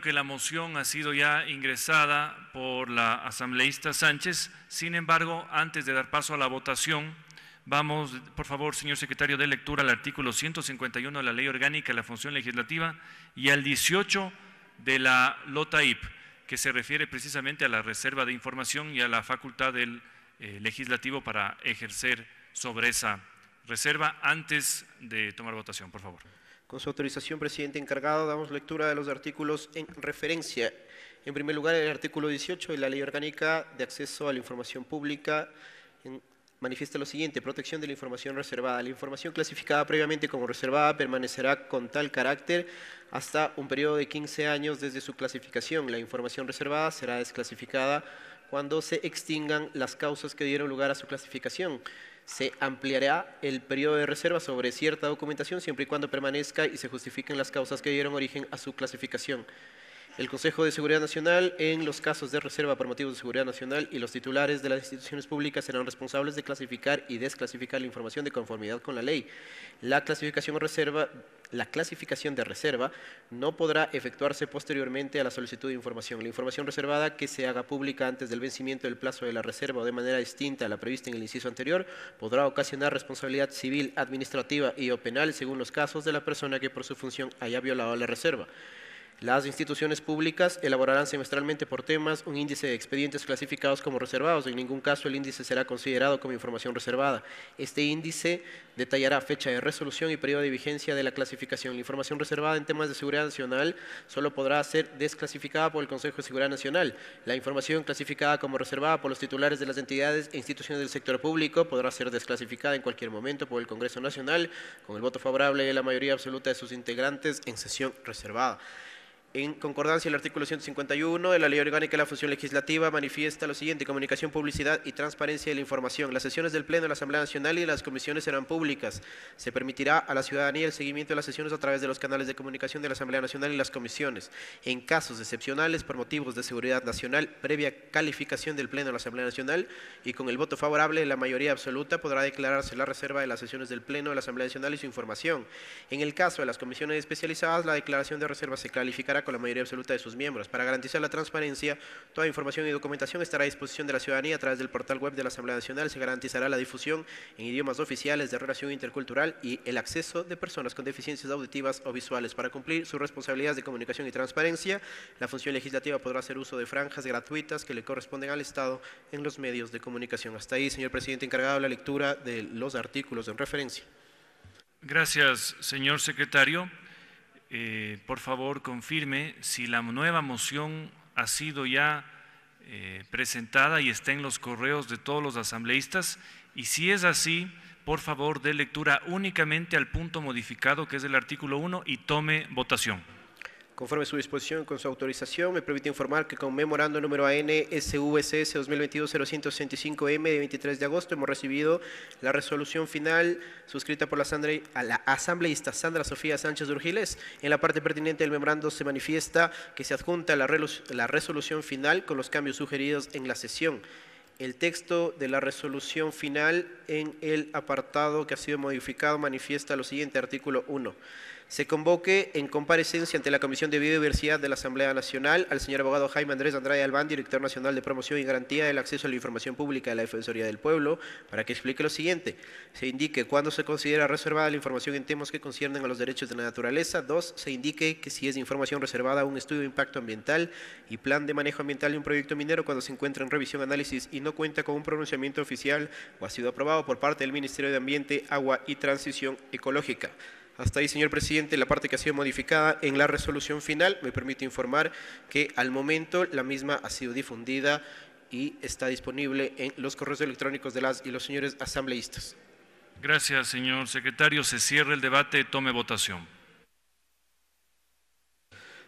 que la moción ha sido ya ingresada por la asambleísta Sánchez. Sin embargo, antes de dar paso a la votación, vamos, por favor, señor secretario de lectura, al artículo 151 de la Ley Orgánica de la Función Legislativa y al 18 de la LOTAIP, que se refiere precisamente a la reserva de información y a la facultad del eh, legislativo para ejercer sobre esa reserva antes de tomar votación, por favor. Con su autorización, presidente encargado, damos lectura de los artículos en referencia. En primer lugar, el artículo 18 de la Ley Orgánica de Acceso a la Información Pública manifiesta lo siguiente, protección de la información reservada. La información clasificada previamente como reservada permanecerá con tal carácter hasta un periodo de 15 años desde su clasificación. La información reservada será desclasificada cuando se extingan las causas que dieron lugar a su clasificación se ampliará el periodo de reserva sobre cierta documentación siempre y cuando permanezca y se justifiquen las causas que dieron origen a su clasificación. El Consejo de Seguridad Nacional, en los casos de reserva por motivos de seguridad nacional y los titulares de las instituciones públicas serán responsables de clasificar y desclasificar la información de conformidad con la ley. La clasificación o reserva la clasificación de reserva no podrá efectuarse posteriormente a la solicitud de información. La información reservada que se haga pública antes del vencimiento del plazo de la reserva o de manera distinta a la prevista en el inciso anterior podrá ocasionar responsabilidad civil, administrativa y o penal según los casos de la persona que por su función haya violado la reserva. Las instituciones públicas elaborarán semestralmente por temas un índice de expedientes clasificados como reservados. En ningún caso el índice será considerado como información reservada. Este índice detallará fecha de resolución y periodo de vigencia de la clasificación. La información reservada en temas de seguridad nacional solo podrá ser desclasificada por el Consejo de Seguridad Nacional. La información clasificada como reservada por los titulares de las entidades e instituciones del sector público podrá ser desclasificada en cualquier momento por el Congreso Nacional con el voto favorable de la mayoría absoluta de sus integrantes en sesión reservada. En concordancia, el artículo 151 de la Ley Orgánica de la Función Legislativa manifiesta lo siguiente, comunicación, publicidad y transparencia de la información. Las sesiones del Pleno de la Asamblea Nacional y de las comisiones serán públicas. Se permitirá a la ciudadanía el seguimiento de las sesiones a través de los canales de comunicación de la Asamblea Nacional y las comisiones. En casos excepcionales, por motivos de seguridad nacional, previa calificación del Pleno de la Asamblea Nacional y con el voto favorable de la mayoría absoluta, podrá declararse la reserva de las sesiones del Pleno de la Asamblea Nacional y su información. En el caso de las comisiones especializadas, la declaración de reserva se calificará con la mayoría absoluta de sus miembros. Para garantizar la transparencia, toda información y documentación estará a disposición de la ciudadanía a través del portal web de la Asamblea Nacional. Se garantizará la difusión en idiomas oficiales de relación intercultural y el acceso de personas con deficiencias auditivas o visuales. Para cumplir sus responsabilidades de comunicación y transparencia, la función legislativa podrá hacer uso de franjas gratuitas que le corresponden al Estado en los medios de comunicación. Hasta ahí, señor presidente, encargado de la lectura de los artículos en referencia. Gracias, señor secretario. Eh, por favor confirme si la nueva moción ha sido ya eh, presentada y está en los correos de todos los asambleístas. Y si es así, por favor dé lectura únicamente al punto modificado que es el artículo 1 y tome votación. Conforme a su disposición con su autorización, me permite informar que con memorando número ANSVSS 2022-0165M de 23 de agosto hemos recibido la resolución final suscrita por la, a asambleísta Sandra Sofía Sánchez Urgiles. En la parte pertinente del memorando se manifiesta que se adjunta la resolución final con los cambios sugeridos en la sesión el texto de la resolución final en el apartado que ha sido modificado manifiesta lo siguiente, artículo 1 se convoque en comparecencia ante la Comisión de Biodiversidad de la Asamblea Nacional al señor abogado Jaime Andrés Andrade Albán, director nacional de promoción y garantía del acceso a la información pública de la Defensoría del Pueblo, para que explique lo siguiente. Se indique cuándo se considera reservada la información en temas que conciernen a los derechos de la naturaleza. Dos, se indique que si es información reservada a un estudio de impacto ambiental y plan de manejo ambiental de un proyecto minero cuando se encuentra en revisión, análisis y no cuenta con un pronunciamiento oficial o ha sido aprobado por parte del Ministerio de Ambiente, Agua y Transición Ecológica. Hasta ahí, señor presidente, la parte que ha sido modificada en la resolución final. Me permite informar que al momento la misma ha sido difundida y está disponible en los correos electrónicos de las y los señores asambleístas. Gracias, señor secretario. Se cierra el debate. Tome votación.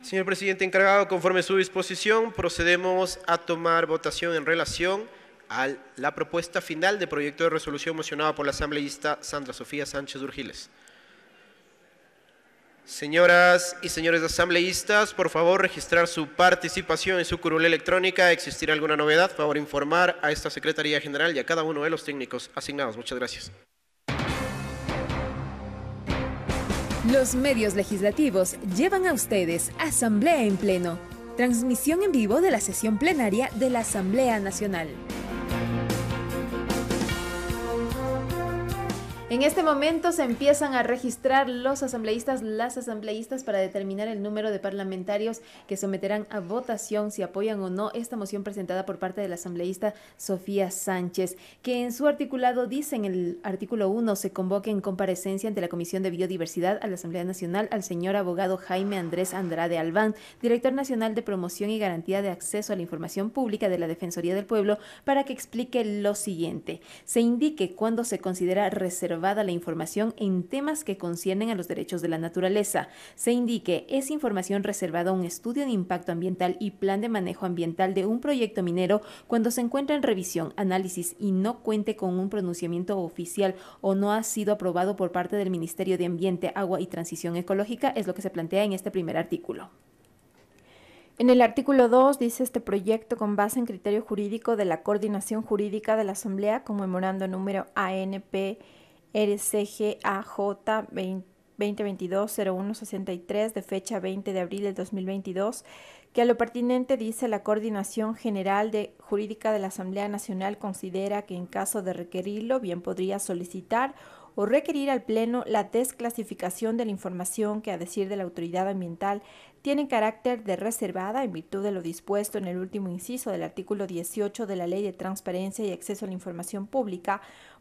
Señor presidente encargado, conforme a su disposición, procedemos a tomar votación en relación a la propuesta final de proyecto de resolución mocionada por la asambleísta Sandra Sofía Sánchez Urgiles. Señoras y señores asambleístas, por favor registrar su participación en su curul electrónica. Existirá alguna novedad, favor informar a esta Secretaría General y a cada uno de los técnicos asignados. Muchas gracias. Los medios legislativos llevan a ustedes Asamblea en Pleno, transmisión en vivo de la sesión plenaria de la Asamblea Nacional. En este momento se empiezan a registrar los asambleístas, las asambleístas para determinar el número de parlamentarios que someterán a votación si apoyan o no esta moción presentada por parte de la asambleísta Sofía Sánchez, que en su articulado dice en el artículo 1 se convoque en comparecencia ante la Comisión de Biodiversidad a la Asamblea Nacional al señor abogado Jaime Andrés Andrade Albán, director nacional de promoción y garantía de acceso a la información pública de la Defensoría del Pueblo, para que explique lo siguiente. Se indique cuándo se considera reservado la información en temas que conciernen a los derechos de la naturaleza. Se indique, es información reservada a un estudio de impacto ambiental y plan de manejo ambiental de un proyecto minero cuando se encuentra en revisión, análisis y no cuente con un pronunciamiento oficial o no ha sido aprobado por parte del Ministerio de Ambiente, Agua y Transición Ecológica, es lo que se plantea en este primer artículo. En el artículo 2 dice este proyecto con base en criterio jurídico de la coordinación jurídica de la Asamblea, conmemorando número ANP RCGAJ 2022-0163 de fecha 20 de abril del 2022, que a lo pertinente dice la Coordinación General de Jurídica de la Asamblea Nacional considera que en caso de requerirlo bien podría solicitar o requerir al Pleno la desclasificación de la información que, a decir de la autoridad ambiental, tiene carácter de reservada en virtud de lo dispuesto en el último inciso del artículo 18 de la Ley de Transparencia y Acceso a la Información Pública,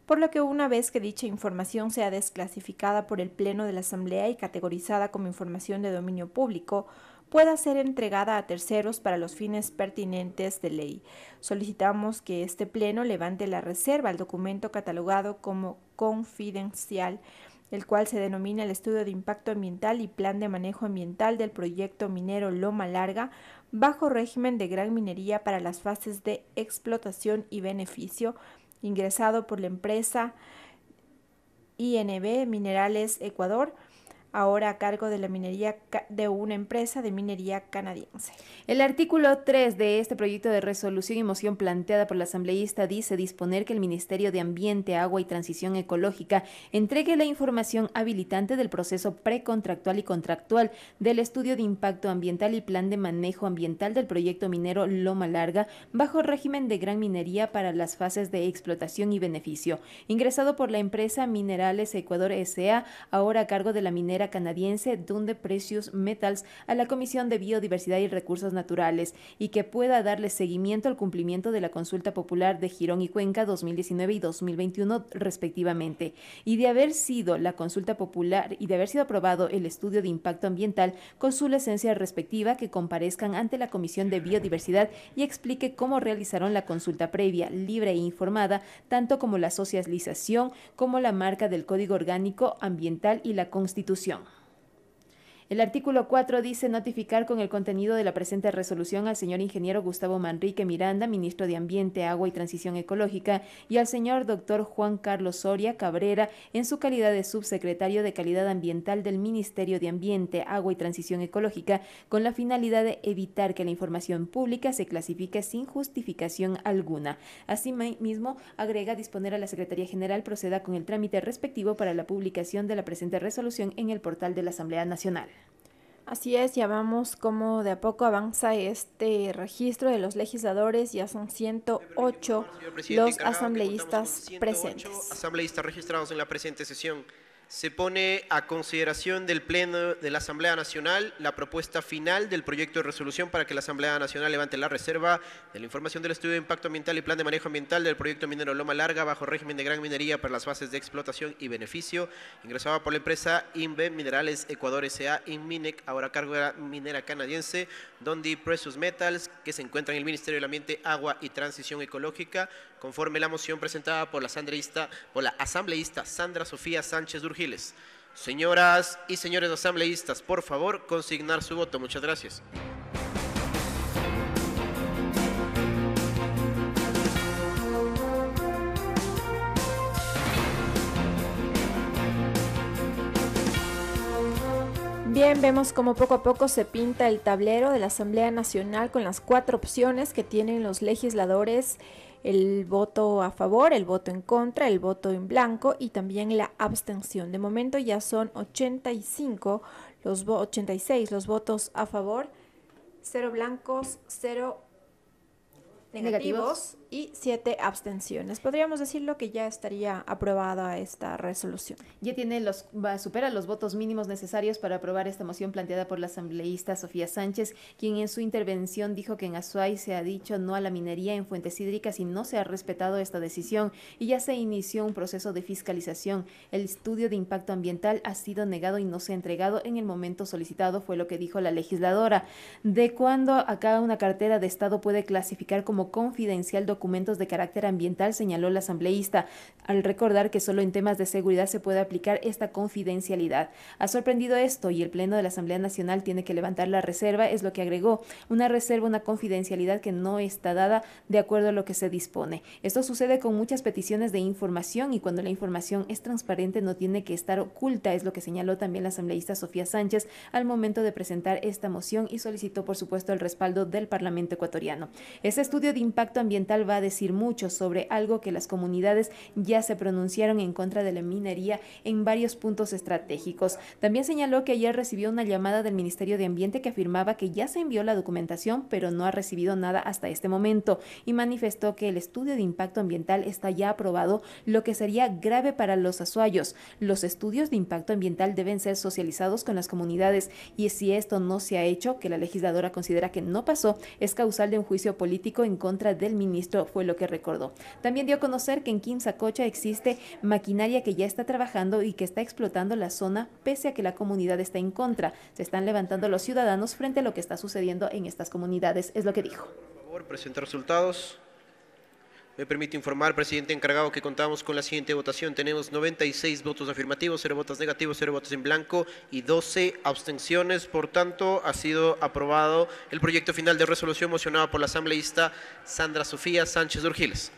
por lo que una vez que dicha información sea desclasificada por el Pleno de la Asamblea y categorizada como información de dominio público, pueda ser entregada a terceros para los fines pertinentes de ley. Solicitamos que este Pleno levante la reserva al documento catalogado como confidencial, el cual se denomina el Estudio de Impacto Ambiental y Plan de Manejo Ambiental del Proyecto Minero Loma Larga bajo régimen de gran minería para las fases de explotación y beneficio ingresado por la empresa INB Minerales Ecuador ahora a cargo de la minería de una empresa de minería canadiense. El artículo 3 de este proyecto de resolución y moción planteada por la asambleísta dice disponer que el Ministerio de Ambiente, Agua y Transición Ecológica entregue la información habilitante del proceso precontractual y contractual del estudio de impacto ambiental y plan de manejo ambiental del proyecto minero Loma Larga bajo régimen de gran minería para las fases de explotación y beneficio, ingresado por la empresa Minerales Ecuador SA, ahora a cargo de la minera canadiense Dundee Precious Metals a la Comisión de Biodiversidad y Recursos Naturales y que pueda darle seguimiento al cumplimiento de la consulta popular de Girón y Cuenca 2019 y 2021 respectivamente y de haber sido la consulta popular y de haber sido aprobado el estudio de impacto ambiental con su licencia respectiva que comparezcan ante la Comisión de Biodiversidad y explique cómo realizaron la consulta previa, libre e informada, tanto como la socialización como la marca del Código Orgánico Ambiental y la Constitución 讲 El artículo 4 dice notificar con el contenido de la presente resolución al señor ingeniero Gustavo Manrique Miranda, ministro de Ambiente, Agua y Transición Ecológica, y al señor doctor Juan Carlos Soria Cabrera en su calidad de subsecretario de Calidad Ambiental del Ministerio de Ambiente, Agua y Transición Ecológica, con la finalidad de evitar que la información pública se clasifique sin justificación alguna. Asimismo, agrega disponer a la Secretaría General proceda con el trámite respectivo para la publicación de la presente resolución en el portal de la Asamblea Nacional. Así es, ya vamos como de a poco avanza este registro de los legisladores, ya son 108 los asambleístas presentes. Asambleístas registrados en la presente sesión. Se pone a consideración del Pleno de la Asamblea Nacional la propuesta final del proyecto de resolución para que la Asamblea Nacional levante la reserva de la información del estudio de impacto ambiental y plan de manejo ambiental del proyecto minero Loma Larga bajo régimen de gran minería para las fases de explotación y beneficio, ingresada por la empresa INVE Minerales Ecuador S.A. INMINEC, ahora cargo de la minera canadiense donde Precious Metals, que se encuentra en el Ministerio del Ambiente, Agua y Transición Ecológica, conforme la moción presentada por la, la asambleísta Sandra Sofía Sánchez Durgiles. Señoras y señores asambleístas, por favor, consignar su voto. Muchas gracias. Bien, vemos cómo poco a poco se pinta el tablero de la Asamblea Nacional con las cuatro opciones que tienen los legisladores el voto a favor, el voto en contra, el voto en blanco y también la abstención. De momento ya son 85, los 86 los votos a favor, cero blancos, cero negativos. negativos y siete abstenciones. Podríamos decirlo que ya estaría aprobada esta resolución. Ya tiene los supera los votos mínimos necesarios para aprobar esta moción planteada por la asambleísta Sofía Sánchez, quien en su intervención dijo que en Azuay se ha dicho no a la minería en fuentes hídricas y no se ha respetado esta decisión y ya se inició un proceso de fiscalización. El estudio de impacto ambiental ha sido negado y no se ha entregado en el momento solicitado, fue lo que dijo la legisladora. De cuándo acá una cartera de Estado puede clasificar como confidencial documentos de carácter ambiental, señaló la asambleísta, al recordar que solo en temas de seguridad se puede aplicar esta confidencialidad. Ha sorprendido esto y el Pleno de la Asamblea Nacional tiene que levantar la reserva, es lo que agregó, una reserva, una confidencialidad que no está dada de acuerdo a lo que se dispone. Esto sucede con muchas peticiones de información y cuando la información es transparente no tiene que estar oculta, es lo que señaló también la asambleísta Sofía Sánchez al momento de presentar esta moción y solicitó por supuesto el respaldo del Parlamento ecuatoriano. Ese estudio de impacto ambiental va a decir mucho sobre algo que las comunidades ya se pronunciaron en contra de la minería en varios puntos estratégicos. También señaló que ayer recibió una llamada del Ministerio de Ambiente que afirmaba que ya se envió la documentación, pero no ha recibido nada hasta este momento y manifestó que el estudio de impacto ambiental está ya aprobado, lo que sería grave para los azuayos. Los estudios de impacto ambiental deben ser socializados con las comunidades y si esto no se ha hecho, que la legisladora considera que no pasó, es causal de un juicio político en contra del ministro fue lo que recordó. También dio a conocer que en quinzacocha existe maquinaria que ya está trabajando y que está explotando la zona pese a que la comunidad está en contra. Se están levantando los ciudadanos frente a lo que está sucediendo en estas comunidades, es lo que dijo. Por me permite informar, presidente encargado, que contamos con la siguiente votación. Tenemos 96 votos afirmativos, 0 votos negativos, 0 votos en blanco y 12 abstenciones. Por tanto, ha sido aprobado el proyecto final de resolución mocionado por la asambleísta Sandra Sofía Sánchez Urgiles.